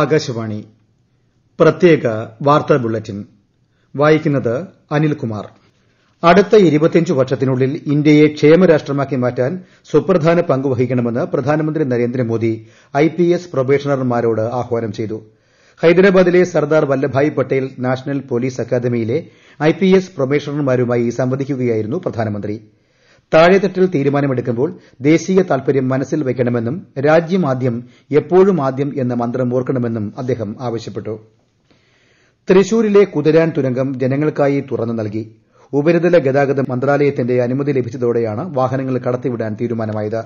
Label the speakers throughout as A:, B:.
A: ആകാശവാണി പ്രത്യേക വാർത്താ ബുള്ളറ്റിൻ വായിക്കുന്നത് അനിൽകുമാർ അടുത്ത ഇരുപത്തിയഞ്ച് വർഷത്തിനുള്ളിൽ ഇന്ത്യയെ ക്ഷേമരാഷ്ട്രമാക്കി മാറ്റാൻ സുപ്രധാന പങ്ക് വഹിക്കണമെന്ന് പ്രധാനമന്ത്രി നരേന്ദ്രമോദി ഐപിഎസ് പ്രൊബേഷണർമാരോട് ആഹ്വാനം ചെയ്തു ഹൈദരാബാദിലെ സർദാർ വല്ലഭായ് പട്ടേൽ നാഷണൽ പോലീസ് അക്കാദമിയിലെ ഐപിഎസ് പ്രൊബേഷണർമാരുമായി സംവദിക്കുകയായിരുന്നു പ്രധാനമന്ത്രി താഴെത്തട്ടിൽ തീരുമാനമെടുക്കുമ്പോൾ ദേശീയ താൽപര്യം മനസ്സിൽ വയ്ക്കണമെന്നും രാജ്യം ആദ്യം എപ്പോഴും ആദ്യം എന്ന മന്ത്രം ഓർക്കണമെന്നും അദ്ദേഹം ആവശ്യപ്പെട്ടു തൃശൂരിലെ കുതിരാൻ തുരങ്കം ജനങ്ങൾക്കായി തുറന്നു നൽകി ഉപരിതല ഗതാഗത മന്ത്രാലയത്തിന്റെ അനുമതി ലഭിച്ചതോടെയാണ് വാഹനങ്ങൾ കടത്തിവിടാൻ തീരുമാനമായത്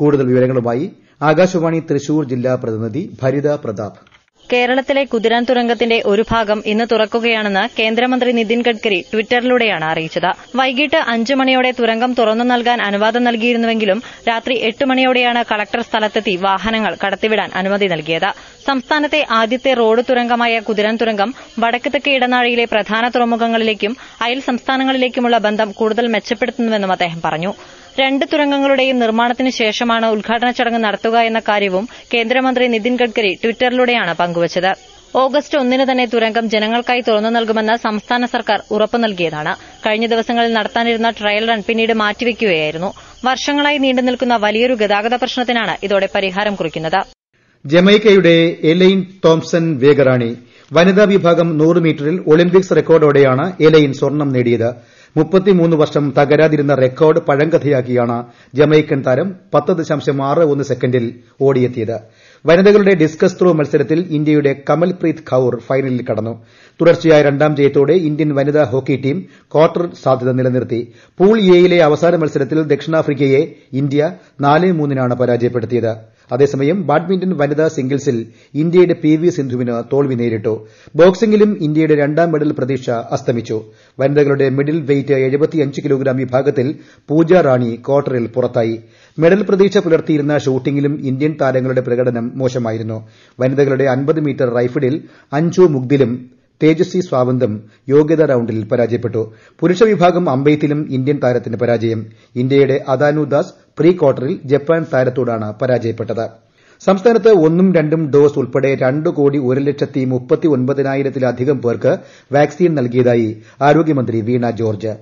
A: കൂടുതൽ വിവരങ്ങളുമായി ആകാശവാണി തൃശൂർ ജില്ലാ പ്രതിനിധി ഭരിത പ്രതാപ് കേരളത്തിലെ കുതിരാൻ തുരങ്കത്തിന്റെ ഒരു ഭാഗം ഇന്ന് തുറക്കുകയാണെന്ന് കേന്ദ്രമന്ത്രി നിതിൻ ഗഡ്കരി ട്വിറ്ററിലൂടെയാണ് അറിയിച്ചത് വൈകിട്ട് അഞ്ച് മണിയോടെ തുരങ്കം തുറന്നു നൽകാൻ അനുവാദം നൽകിയിരുന്നുവെങ്കിലും രാത്രി എട്ട് മണിയോടെയാണ് കളക്ടർ സ്ഥലത്തെത്തി വാഹനങ്ങൾ കടത്തിവിടാൻ അനുമതി നൽകിയത് സംസ്ഥാനത്തെ ആദ്യത്തെ റോഡ് തുരങ്കമായ കുതിരാൻ തുരങ്കം വടക്ക് തെക്ക് ഇടനാഴിയിലെ പ്രധാന തുറമുഖങ്ങളിലേക്കും അയൽ സംസ്ഥാനങ്ങളിലേക്കുമുള്ള ബന്ധം കൂടുതൽ മെച്ചപ്പെടുത്തുന്നുവെന്നും അദ്ദേഹം പറഞ്ഞു രണ്ട് തുരങ്കങ്ങളുടെയും നിർമ്മാണത്തിന് ശേഷമാണ് ഉദ്ഘാടന ചടങ്ങ് നടത്തുക എന്ന കാര്യവും കേന്ദ്രമന്ത്രി നിതിൻ ഗഡ്കരി ട്വിറ്ററിലൂടെയാണ് പങ്കുവച്ചത് ഓഗസ്റ്റ് ഒന്നിന് തന്നെ തുരങ്കം ജനങ്ങൾക്കായി തുറന്നു നൽകുമെന്ന് സംസ്ഥാന സർക്കാർ ഉറപ്പു നൽകിയതാണ് കഴിഞ്ഞ ദിവസങ്ങളിൽ നടത്താനിരുന്ന ട്രയൽ റൺ പിന്നീട് മാറ്റിവെക്കുകയായിരുന്നു വർഷങ്ങളായി നീണ്ടുനിൽക്കുന്ന വലിയൊരു ഗതാഗത പ്രശ്നത്തിനാണ് ഇതോടെ പരിഹാരം കുറിക്കുന്നത് ജമൈക്കയുടെ എലൈൻ തോംസൺ വേഗറാണി വനിതാ വിഭാഗം നൂറ് മീറ്ററിൽ ഒളിമ്പിക്സ് റെക്കോർഡോടെയാണ് എലൈൻ സ്വർണം നേടിയത് മുപ്പത്തിമൂന്ന് വർഷം തകരാതിരുന്ന റെക്കോർഡ് പഴങ്കഥയാക്കിയാണ് ജമൈക്കൻ താരം പത്ത് ദശാംശം ആറ് ഒന്ന് സെക്കൻഡിൽ വനിതകളുടെ ഡിസ്കസ് ത്രോ മത്സരത്തിൽ ഇന്ത്യയുടെ കമൽപ്രീത് കൌർ ഫൈനലിൽ കടന്നു തുടർച്ചയായ രണ്ടാം ജയത്തോടെ ഇന്ത്യൻ വനിതാ ഹോക്കി ടീം ക്വാർട്ടർ സാധ്യത നിലനിർത്തി പൂൾ എയിലെ യിലെ അവസാന മത്സരത്തിൽ ദക്ഷിണാഫ്രിക്കയെ ഇന്ത്യ നാല് മൂന്നിനാണ് പരാജയപ്പെടുത്തിയത് അതേസമയം ബാഡ്മിന്റൺ വനിതാ സിംഗിൾസിൽ ഇന്ത്യയുടെ പി വി സിന്ധുവിന് തോൽവി നേരിട്ടു ബോക്സിംഗിലും ഇന്ത്യയുടെ രണ്ടാം മെഡൽ പ്രതീക്ഷ അസ്തമിച്ചു വനിതകളുടെ മിഡിൽ വെയ്റ്റ് കിലോഗ്രാം വിഭാഗത്തിൽ പൂജ റാണി ക്വാർട്ടറിൽ പുറത്തായി മെഡൽ പ്രതീക്ഷ പുലർത്തിയിരുന്ന ഷൂട്ടിംഗിലും ഇന്ത്യൻ താരങ്ങളുടെ പ്രകടനം മോശമായിരുന്നു വനിതകളുടെ മീറ്റർ റൈഫിളിൽ അഞ്ജു മുഗ്ദിലും തേജസ്വി സാവന്തും യോഗ്യത റൌണ്ടിൽ പരാജയപ്പെട്ടു പുരുഷ വിഭാഗം അമ്പെയ്ത്തിലും ഇന്ത്യൻ താരത്തിന് പരാജയം ഇന്ത്യയുടെ അതാനു ദാസ് പ്രീ കാർട്ടറിൽ ജപ്പാൻ താരത്തോടാണ് പരാജയപ്പെട്ടത് സംസ്ഥാനത്ത് ഒന്നും രണ്ടും ഡോസ് ഉൾപ്പെടെ രണ്ട് കോടി ഒരു ലക്ഷത്തി മുപ്പത്തി ഒൻപതിനായിരത്തിലധികം പേർക്ക് വാക്സിൻ നൽകിയതായി ആരോഗ്യമന്ത്രി വീണ ജോർജ്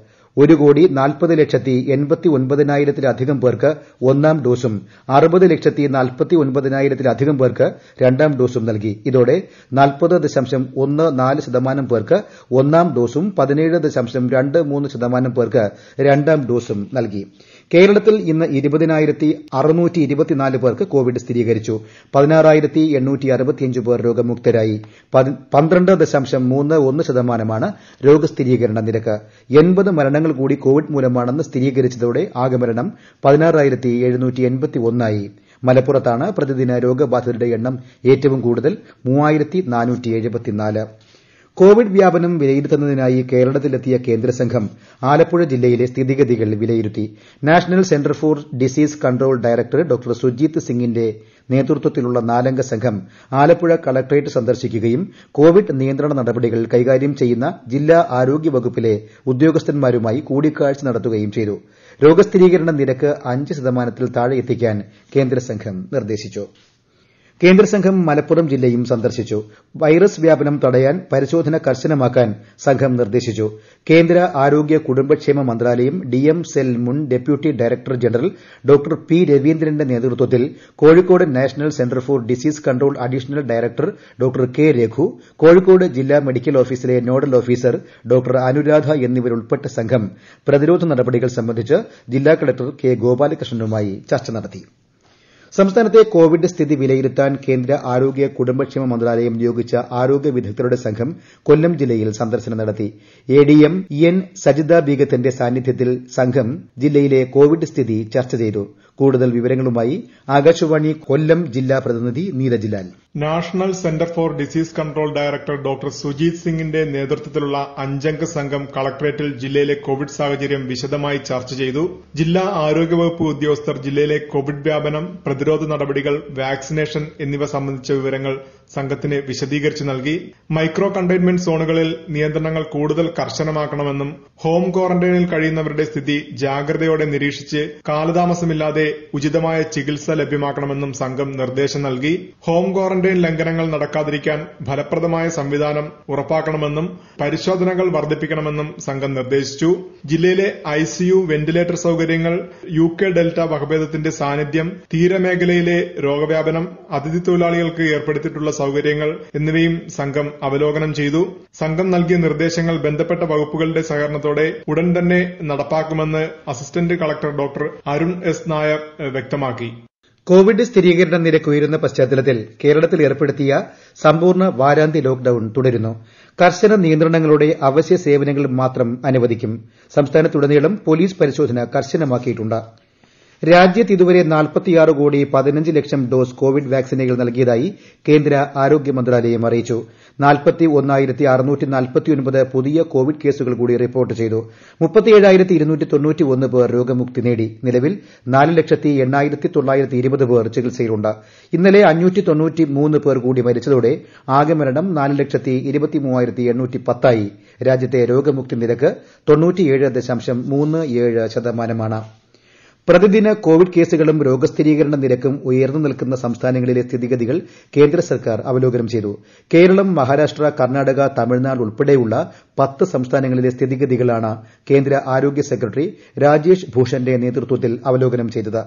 A: ഒരു കോടി നാൽപ്പത് ലക്ഷത്തി എൺപത്തി ഒൻപതിനായിരത്തിലധികം പേർക്ക് ഒന്നാം ഡോസും അറുപത് ലക്ഷത്തി നാൽപ്പത്തി ഒൻപതിനായിരത്തിലധികം പേർക്ക് രണ്ടാം ഡോസും നൽകി ഇതോടെ നാൽപ്പത് ദശാംശം ഒന്ന് നാല് ശതമാനം പേർക്ക് ഒന്നാം ഡോസും പതിനേഴ് ദശാംശം രണ്ട് മൂന്ന് ശതമാനം പേർക്ക് രണ്ടാം ഡോസും നൽകിയിട്ടുണ്ട് കേരളത്തിൽ ഇന്ന് പേർക്ക് കോവിഡ് സ്ഥിരീകരിച്ചു പേർ രോഗമുക്തരായി ശതമാനമാണ് രോഗസ്ഥിരീകരണ നിരക്ക് മരണങ്ങൾ കൂടി കോവിഡ് മൂലമാണെന്ന് സ്ഥിരീകരിച്ചതോടെ ആകെ മരണം ആയി മലപ്പുറത്താണ് പ്രതിദിന രോഗബാധിതരുടെ എണ്ണം ഏറ്റവും കൂടുതൽ മൂവായിരത്തി കോവിഡ് വ്യാപനം വിലയിരുത്തുന്നതിനായി കേരളത്തിലെത്തിയ കേന്ദ്രസംഘം ആലപ്പുഴ ജില്ലയിലെ സ്ഥിതിഗതികൾ വിലയിരുത്തി national centre for disease control director ഡോ സുജീത് സിംഗിന്റെ നേതൃത്വത്തിലുള്ള നാലംഗ സംഘം ആലപ്പുഴ കളക്ടറേറ്റ് സന്ദർശിക്കുകയും കോവിഡ് നിയന്ത്രണ നടപടികൾ കൈകാര്യം ചെയ്യുന്ന ജില്ലാ ആരോഗ്യവകുപ്പിലെ ഉദ്യോഗസ്ഥന്മാരുമായി കൂടിക്കാഴ്ച നടത്തുകയും ചെയ്തു രോഗസ്ഥിരീകരണ നിരക്ക് അഞ്ച് ശതമാനത്തിൽ താഴെയെത്തിക്കാൻ കേന്ദ്രസംഘം നിർദ്ദേശിച്ചു കേന്ദ്രസംഘം മലപ്പുറം ജില്ലയും സന്ദർശിച്ചു വൈറസ് വ്യാപനം തടയാൻ പരിശോധന കർശനമാക്കാൻ സംഘം നിർദ്ദേശിച്ചു കേന്ദ്ര ആരോഗ്യ കുടുംബക്ഷേമ മന്ത്രാലയം ഡിഎം സെൽ മുൻ deputy director general doctor P രവീന്ദ്രന്റെ നേതൃത്വത്തിൽ Kozhikode national centre for disease control additional director doctor K Raghu Kozhikode ജില്ലാ മെഡിക്കൽ ഓഫീസിലെ നോഡൽ ഓഫീസർ ഡോക്ടർ അനുരാധ എന്നിവരുൾപ്പെട്ട സംഘം പ്രതിരോധ നടപടികൾ സംബന്ധിച്ച് ജില്ലാ കളക്ടർ കെ ഗോപാലകൃഷ്ണനുമായി ചർച്ച നടത്തിയിരുന്നു സംസ്ഥാനത്തെ കോവിഡ് സ്ഥിതി വിലയിരുത്താൻ കേന്ദ്ര ആരോഗ്യ കുടുംബക്ഷേമ മന്ത്രാലയം നിയോഗിച്ച ആരോഗ്യ വിദഗ്ധരുടെ സംഘം കൊല്ലം ജില്ലയിൽ സന്ദർശനം നടത്തി എഡിഎം എൻ സജിത ബീഗത്തിന്റെ സാന്നിധ്യത്തിൽ സംഘം ജില്ലയിലെ കോവിഡ് സ്ഥിതി ചർച്ച ചെയ്തു കൂടുതൽ വിവരങ്ങളുമായി ആകാശവാണി കൊല്ലം ജില്ലാ പ്രതിനിധി Neeraj Lal
B: national centre for disease control director doctor Sujeet സിംഗിന്റെ നേതൃത്വത്തിലുള്ള അഞ്ചംഗ സംഘം കളക്ടറേറ്റിൽ ജില്ലയിലെ കോവിഡ് സാഹചര്യം വിശദമായി ചർച്ച ചെയ്തു ജില്ലാ ആരോഗ്യവകുപ്പ് ഉദ്യോഗസ്ഥർ ജില്ലയിലെ കോവിഡ് വ്യാപനം പ്രതിരോധ നടപടികൾ വാക്സിനേഷൻ എന്നിവ സംബന്ധിച്ച വിവരങ്ങൾ സംഘത്തിന് വിശദീകരിച്ചു നൽകി മൈക്രോ കണ്ടെയ്ൻമെന്റ് സോണുകളിൽ നിയന്ത്രണങ്ങൾ കൂടുതൽ കർശനമാക്കണമെന്നും ഹോം ക്വാറന്റൈനിൽ കഴിയുന്നവരുടെ സ്ഥിതി ജാഗ്രതയോടെ നിരീക്ഷിച്ച് കാലതാമസമില്ലാതെ ഉചിതമായ ചികിത്സ ലഭ്യമാക്കണമെന്നും സംഘം നിർദ്ദേശം നൽകി ഹോം ക്വാറന്റൈൻ ലംഘനങ്ങൾ നടക്കാതിരിക്കാൻ ഫലപ്രദമായ സംവിധാനം ഉറപ്പാക്കണമെന്നും പരിശോധനകൾ വർദ്ധിപ്പിക്കണമെന്നും സംഘം നിർദ്ദേശിച്ചു ജില്ലയിലെ ഐസിയു വെന്റിലേറ്റർ സൌകര്യങ്ങൾ യു കെ ഡെൽറ്റ വകഭേദത്തിന്റെ സാന്നിധ്യം തീരമേഖലയിലെ രോഗവ്യാപനം അതിഥി തൊഴിലാളികൾക്ക് ഏർപ്പെടുത്തിയിട്ടുള്ള സൌകര്യങ്ങൾ എന്നിവയും സംഘം അവലോകനം ചെയ്തു സംഘം നൽകിയ നിർദ്ദേശങ്ങൾ ബന്ധപ്പെട്ട വകുപ്പുകളുടെ സഹകരണത്തോടെ ഉടൻ തന്നെ നടപ്പാക്കുമെന്ന് assistant collector doctor Arun S Nair വ്യക്തമാക്കി
A: കോവിഡ് സ്ഥിരീകരണ നിരക്ക് ഉയരുന്ന പശ്ചാത്തലത്തിൽ കേരളത്തിൽ ഏർപ്പെടുത്തിയ സമ്പൂർണ്ണ വാരാന്ത്യ ലോക്ഡൌൺ തുടരുന്നു കർശന നിയന്ത്രണങ്ങളോടെ അവശ്യ സേവനങ്ങൾ മാത്രം അനുവദിക്കും സംസ്ഥാനത്തുടനീളം പോലീസ് പരിശോധന കർശനമാക്കിയിട്ടു ് രാജ്യത്ത് ഇതുവരെ കോടി ലക്ഷം ഡോസ് കോവിഡ് വാക്സിനുകൾ നൽകിയതായി കേന്ദ്ര ആരോഗ്യ മന്ത്രാലയം അറിയിച്ചു പുതിയ കോവിഡ് കേസുകൾ കൂടി റിപ്പോർട്ട് ചെയ്തു പേർ രോഗമുക്തി നേടി നിലവിൽ പേർ ചികിത്സയിലുണ്ട് ഇന്നലെ പേർ കൂടി മരിച്ചതോടെ ആകെ മരണം ആയി രാജ്യത്തെ രോഗമുക്തി നിരക്ക് ശതമാനമാണ് പ്രതിദിന കോവിഡ് കേസുകളും രോഗസ്ഥിരീകരണ നിരക്കും ഉയർന്നു നിൽക്കുന്ന സംസ്ഥാനങ്ങളിലെ സ്ഥിതിഗതികൾ കേന്ദ്ര സർക്കാർ അവലോകനം ചെയ്തു കേരളം മഹാരാഷ്ട്ര കർണാടക തമിഴ്നാട് ഉൾപ്പെടെയുള്ള പത്ത് സംസ്ഥാനങ്ങളിലെ സ്ഥിതിഗതികളാണ് കേന്ദ്ര ആരോഗ്യ സെക്രട്ടറി രാജേഷ് ഭൂഷന്റെ നേതൃത്വത്തിൽ അവലോകനം ചെയ്തത്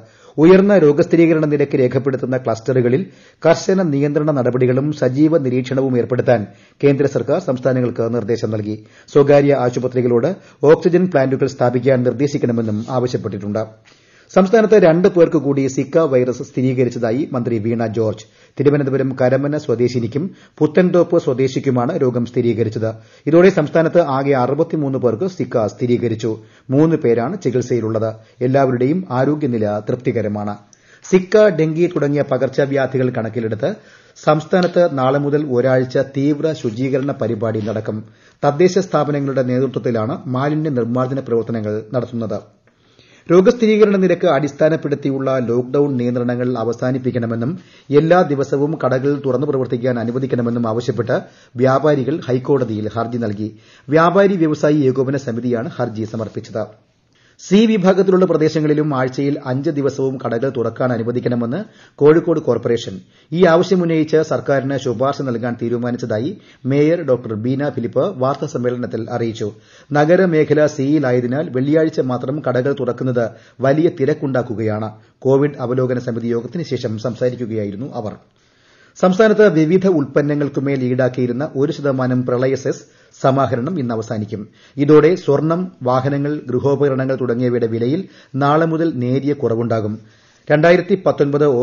A: ഉയർന്ന രോഗസ്ഥിരീകരണ നിരക്ക് രേഖപ്പെടുത്തുന്ന ക്ലസ്റ്ററുകളിൽ കർശന നിയന്ത്രണ നടപടികളും സജീവ നിരീക്ഷണവും ഏർപ്പെടുത്താൻ കേന്ദ്ര സർക്കാർ സംസ്ഥാനങ്ങൾക്ക് നിർദ്ദേശം നൽകി സ്വകാര്യ ആശുപത്രികളോട് ഓക്സിജൻ പ്ലാന്റുകൾ സ്ഥാപിക്കാൻ നിർദ്ദേശിക്കണമെന്നും ആവശ്യപ്പെട്ടിട്ടു ് സംസ്ഥാനത്ത് രണ്ട് പേർക്ക് കൂടി സിക്ക വൈറസ് സ്ഥിരീകരിച്ചതായി മന്ത്രി വീണ ജോർജ് തിരുവനന്തപുരം കരമന സ്വദേശിനിക്കും പുത്തൻതോപ്പ് സ്വദേശിക്കുമാണ് രോഗം സ്ഥിരീകരിച്ചത് ഇതോടെ സംസ്ഥാനത്ത് ആകെ പേർക്ക് സിക്ക സ്ഥിരീകരിച്ചു മൂന്ന് പേരാണ് ചികിത്സയിലുള്ളത് എല്ലാവരുടെയും ആരോഗ്യനില തൃപ്തികരമാണ് സിക്ക ഡെങ്കി തുടങ്ങിയ പകർച്ചവ്യാധികൾ കണക്കിലെടുത്ത് സംസ്ഥാനത്ത് നാളെ മുതൽ ഒരാഴ്ച തീവ്ര ശുചീകരണ പരിപാടി നടക്കും തദ്ദേശ സ്ഥാപനങ്ങളുടെ നേതൃത്വത്തിലാണ് മാലിന്യ നിർമ്മാർജ്ജന പ്രവർത്തനങ്ങൾ നടത്തുന്നത്ത് രോഗസ്ഥിരീകരണ നിരക്ക് അടിസ്ഥാനപ്പെടുത്തിയുള്ള ലോക്ഡൌൺ നിയന്ത്രണങ്ങൾ അവസാനിപ്പിക്കണമെന്നും എല്ലാ ദിവസവും കടകൾ തുറന്നു പ്രവർത്തിക്കാൻ അനുവദിക്കണമെന്നും ആവശ്യപ്പെട്ട് വ്യാപാരികൾ ഹൈക്കോടതിയിൽ ഹർജി നൽകി വ്യാപാരി വ്യവസായി ഏകോപന സമിതിയാണ് ഹർജി സമർപ്പിച്ചത് സി വിഭാഗത്തിലുള്ള പ്രദേശങ്ങളിലും ആഴ്ചയിൽ അഞ്ച് ദിവസവും കടകൾ തുറക്കാൻ അനുവദിക്കണമെന്ന് കോഴിക്കോട് കോർപ്പറേഷൻ ഈ ആവശ്യമുന്നയിച്ച് സർക്കാരിന് ശുപാർശ നൽകാൻ തീരുമാനിച്ചതായി മേയർ ഡോക്ടർ ബീന ഫിലിപ്പ് വാർത്താസമ്മേളനത്തിൽ അറിയിച്ചു നഗരമേഖല സിയിലായതിനാൽ വെള്ളിയാഴ്ച മാത്രം കടകൾ തുറക്കുന്നത് വലിയ തിരക്കുണ്ടാക്കുകയാണ് കോവിഡ് അവലോകന സമിതി യോഗത്തിന് ശേഷം സംസാരിക്കുകയായിരുന്നു അവർ സംസ്ഥാനത്ത് വിവിധ ഉൽപ്പന്നങ്ങൾക്കുമേൽ ഈടാക്കിയിരുന്ന ഒരു ശതമാനം പ്രളയ സെസ് സമാഹരണം ഇന്ന് അവസാനിക്കും ഇതോടെ സ്വർണ്ണം വാഹനങ്ങൾ ഗൃഹോപകരണങ്ങൾ തുടങ്ങിയവയുടെ വിലയിൽ നാളെ മുതൽ നേരിയ കുറവുണ്ടാകും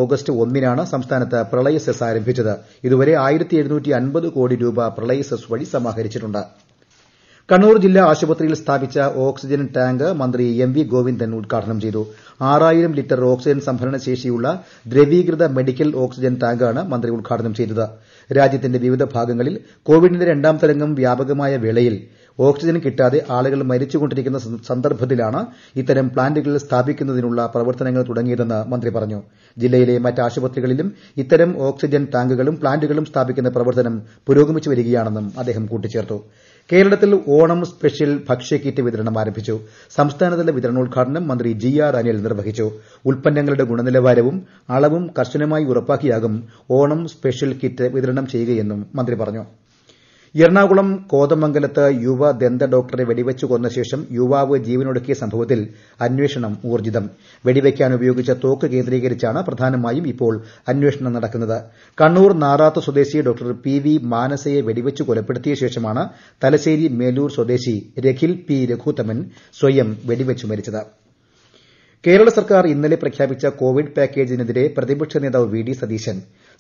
A: ഓഗസ്റ്റ് ഒന്നിനാണ് സംസ്ഥാനത്ത് പ്രളയ സെസ് ആരംഭിച്ചത് ഇതുവരെ കോടി രൂപ പ്രളയ സെസ് വഴി സമാഹരിച്ചിട്ടു ് കണ്ണൂർ ജില്ലാ ആശുപത്രിയിൽ സ്ഥാപിച്ച ഓക്സിജൻ ടാങ്ക് മന്ത്രി എം വി ഗോവിന്ദൻ ഉദ്ഘാടനം ചെയ്തു ആറായിരം ലിറ്റർ ഓക്സിജൻ സംഭരണ ശേഷിയുള്ള ദ്രവീകൃത മെഡിക്കൽ ഓക്സിജൻ ടാങ്കാണ് മന്ത്രി ഉദ്ഘാടനം ചെയ്തത് രാജ്യത്തിന്റെ വിവിധ ഭാഗങ്ങളിൽ കോവിഡിന്റെ രണ്ടാം തരംഗം വ്യാപകമായ വേളയിൽ ഓക്സിജൻ കിട്ടാതെ ആളുകൾ മരിച്ചുകൊണ്ടിരിക്കുന്ന സന്ദർഭത്തിലാണ് ഇത്തരം പ്ലാന്റുകൾ സ്ഥാപിക്കുന്നതിനുള്ള പ്രവർത്തനങ്ങൾ തുടങ്ങിയതെന്ന് മന്ത്രി പറഞ്ഞു ജില്ലയിലെ മറ്റ് ആശുപത്രികളിലും ഇത്തരം ഓക്സിജൻ ടാങ്കുകളും പ്ലാന്റുകളും സ്ഥാപിക്കുന്ന പ്രവർത്തനം പുരോഗമിച്ചു വരികയാണെന്നും അദ്ദേഹം കൂട്ടിച്ചേർത്തു കേരളത്തിൽ ഓണം സ്പെഷ്യൽ ഭക്ഷ്യകിറ്റ് വിതരണം ആരംഭിച്ചു സംസ്ഥാനതല വിതരണോദ്ഘാടനം മന്ത്രി ജി ആർ അനിൽ നിർവഹിച്ചു ഉൽപ്പന്നങ്ങളുടെ ഗുണനിലവാരവും അളവും കർശനമായി ഉറപ്പാക്കിയാകും ഓണം സ്പെഷ്യൽ കിറ്റ് വിതരണം ചെയ്യുകയെന്നും മന്ത്രി പറഞ്ഞു എറണാകുളം കോതമംഗലത്ത് യുവ ദന്ത ഡോക്ടറെ വെടിവച്ചു കൊന്ന ശേഷം യുവാവ് ജീവനൊടുക്കിയ സംഭവത്തിൽ അന്വേഷണം ഊർജ്ജിതം വെടിവയ്ക്കാൻ ഉപയോഗിച്ച തോക്ക് കേന്ദ്രീകരിച്ചാണ് പ്രധാനമായും ഇപ്പോൾ അന്വേഷണം നടക്കുന്നത് കണ്ണൂർ നാറാത്ത് സ്വദേശി ഡോക്ടർ പി വി മാനസയെ വെടിവച്ചു കൊലപ്പെടുത്തിയ ശേഷമാണ് തലശ്ശേരി മേലൂർ സ്വദേശി രഖിൽ പി രഘുത്തമൻ സ്വയം വെടിവച്ചു മരിച്ചത് കേരള സർക്കാർ ഇന്നലെ പ്രഖ്യാപിച്ച കോവിഡ് പാക്കേജിനെതിരെ പ്രതിപക്ഷ നേതാവ് വി ഡി സതീശൻ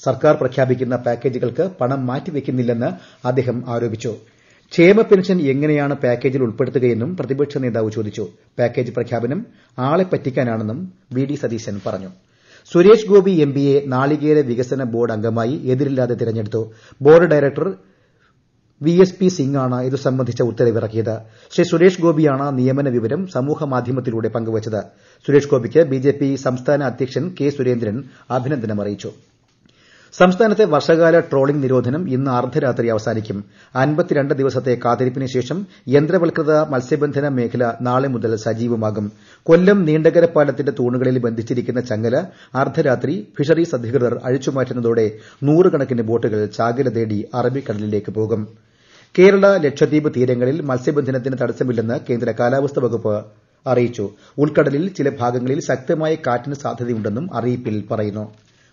A: സർക്കാർ പ്രഖ്യാപിക്കുന്ന പാക്കേജുകൾക്ക് പണം മാറ്റിവയ്ക്കുന്നില്ലെന്ന് അദ്ദേഹം ആരോപിച്ചു ക്ഷേമ പെൻഷൻ എങ്ങനെയാണ് പാക്കേജിൽ ഉൾപ്പെടുത്തുകയെന്നും പ്രതിപക്ഷ നേതാവ് ചോദിച്ചു പാക്കേജ് പ്രഖ്യാപനം ആളെ പറ്റിക്കാനാണെന്നും വി ഡി സതീശൻ പറഞ്ഞു സുരേഷ് ഗോപി എംപിയെ നാളികേര വികസന ബോർഡ് അംഗമായി എതിരില്ലാതെ തെരഞ്ഞെടുത്തു board director V S P സിംഗാണ് ഇതു സംബന്ധിച്ച ഉത്തരവിറക്കിയത് ശ്രീ സുരേഷ് ഗോപിയാണ് നിയമന വിവരം സമൂഹമാധ്യമത്തിലൂടെ പങ്കുവച്ചത് സുരേഷ് ഗോപിക്ക് ബിജെപി സംസ്ഥാന അധ്യക്ഷൻ കെ സുരേന്ദ്രൻ അഭിനന്ദനം അറിയിച്ചു സംസ്ഥാനത്തെ വർഷകാല ട്രോളിംഗ് നിരോധനം ഇന്ന് അർദ്ധരാത്രി അവസാനിക്കും ദിവസത്തെ കാത്തിരിപ്പിന് ശേഷം യന്ത്രവൽകൃത മത്സ്യബന്ധന മേഖല നാളെ മുതൽ സജീവമാകും കൊല്ലം നീണ്ടകര പാലത്തിന്റെ തൂണുകളിൽ ബന്ധിച്ചിരിക്കുന്ന ചങ്ങല അർദ്ധരാത്രി ഫിഷറീസ് അധികൃതർ അഴിച്ചുമാറ്റുന്നതോടെ നൂറുകണക്കിന് ബോട്ടുകൾ ചാകര തേടി അറബിക്കടലിലേക്ക് പോകും കേരള ലക്ഷദ്വീപ് തീരങ്ങളിൽ മത്സ്യബന്ധനത്തിന് തടസ്സമില്ലെന്ന് കേന്ദ്ര കാലാവസ്ഥാ വകുപ്പ് ഉൾക്കടലിൽ ചില ഭാഗങ്ങളിൽ ശക്തമായ കാറ്റിന് സാധ്യതയുണ്ടെന്നും അറിയിപ്പിൽ പറയുന്നു